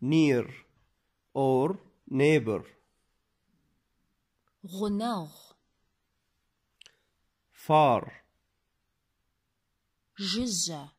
near or neighbor renard far جزة